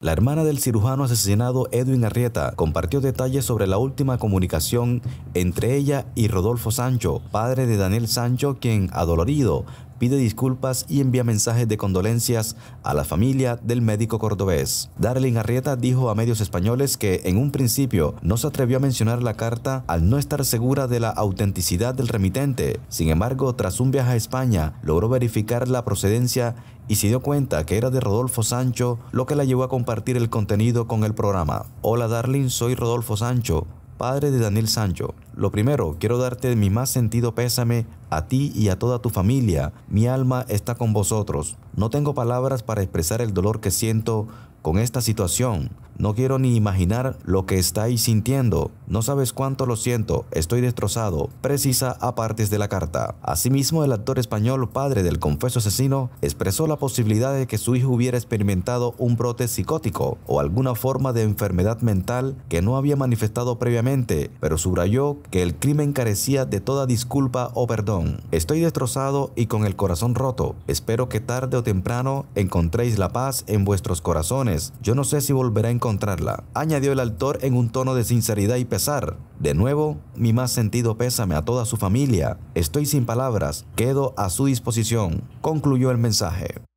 La hermana del cirujano asesinado Edwin Arrieta compartió detalles sobre la última comunicación entre ella y Rodolfo Sancho, padre de Daniel Sancho, quien, ha adolorido pide disculpas y envía mensajes de condolencias a la familia del médico cordobés. Darling Arrieta dijo a medios españoles que en un principio no se atrevió a mencionar la carta al no estar segura de la autenticidad del remitente. Sin embargo, tras un viaje a España, logró verificar la procedencia y se dio cuenta que era de Rodolfo Sancho, lo que la llevó a compartir el contenido con el programa. Hola Darling, soy Rodolfo Sancho. Padre de Daniel Sancho, lo primero, quiero darte mi más sentido pésame a ti y a toda tu familia. Mi alma está con vosotros. No tengo palabras para expresar el dolor que siento con esta situación. No quiero ni imaginar lo que estáis sintiendo. No sabes cuánto lo siento, estoy destrozado, precisa a partes de la carta. Asimismo, el actor español, padre del confeso asesino, expresó la posibilidad de que su hijo hubiera experimentado un brote psicótico o alguna forma de enfermedad mental que no había manifestado previamente, pero subrayó que el crimen carecía de toda disculpa o perdón. Estoy destrozado y con el corazón roto. Espero que tarde o temprano encontréis la paz en vuestros corazones. Yo no sé si volverá a encontrar encontrarla, añadió el autor en un tono de sinceridad y pesar. De nuevo, mi más sentido pésame a toda su familia. Estoy sin palabras, quedo a su disposición, concluyó el mensaje.